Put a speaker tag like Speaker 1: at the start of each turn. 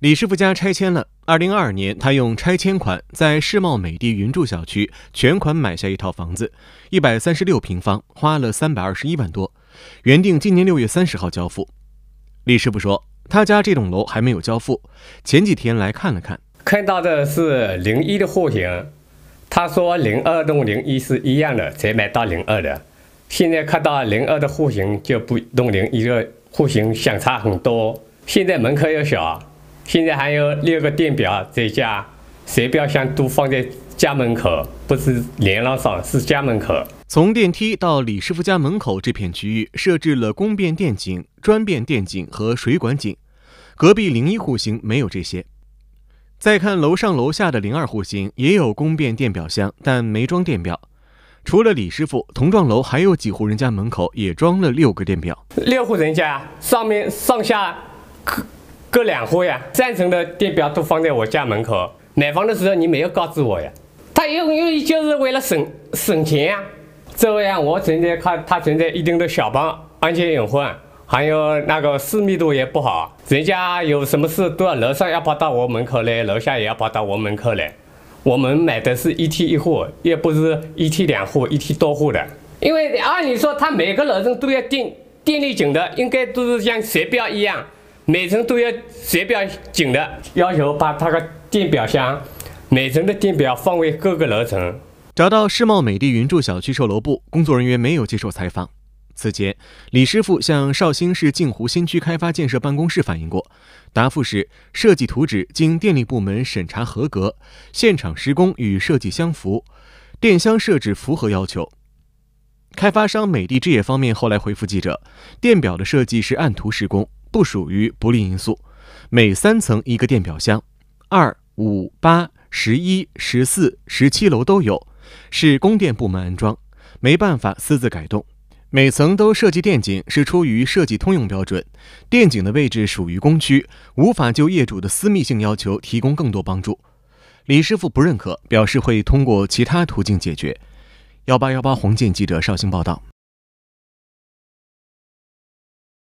Speaker 1: 李师傅家拆迁了。二零二二年，他用拆迁款在世茂美的云筑小区全款买下一套房子，一百三十六平方，花了三百二十一万多。原定今年六月三十号交付。李师傅说，他家这栋楼还没有交付，前几天来看了看，
Speaker 2: 看到的是零一的户型。他说零二栋零一是一样的，才买到零二的。现在看到零二的户型就不懂零一的户型相差很多，现在门口又小。现在还有六个电表在家，水表箱都放
Speaker 1: 在家门口，不是连廊上，是家门口。从电梯到李师傅家门口这片区域设置了公变电井、专变电井和水管井，隔壁零一户型没有这些。再看楼上楼下的零二户型也有公变电表箱，但没装电表。除了李师傅，同幢楼还有几户人家门口也装了六个电表，
Speaker 2: 六户人家上面上下。有两户呀，三层的电表都放在我家门口。买房的时候你没有告知我呀？他用用就是为了省省钱啊。这样我存在看它存在一定的小帮安全隐患，还有那个私密度也不好。人家有什么事都要楼上要跑到我门口来，楼下也要跑到我门口来。我们买的是一梯一户，又不是一梯两户、一梯多户的。因为按理说，他每个楼层都要定电力井的，应该都是像水表一样。每层都要电表紧的要求，把它的电表箱，每层的电表
Speaker 1: 放为各个楼层。找到世茂美的云筑小区售楼部，工作人员没有接受采访。此前，李师傅向绍兴市镜湖新区开发建设办公室反映过，答复是设计图纸经电力部门审查合格，现场施工与设计相符，电箱设置符合要求。开发商美的置业方面后来回复记者，电表的设计是按图施工。不属于不利因素。每三层一个电表箱，二、五、八、十一、十四、十七楼都有，是供电部门安装，没办法私自改动。每层都设计电井，是出于设计通用标准。电井的位置属于公区，无法就业主的私密性要求提供更多帮助。李师傅不认可，表示会通过其他途径解决。幺八幺八，红箭记者绍兴报道。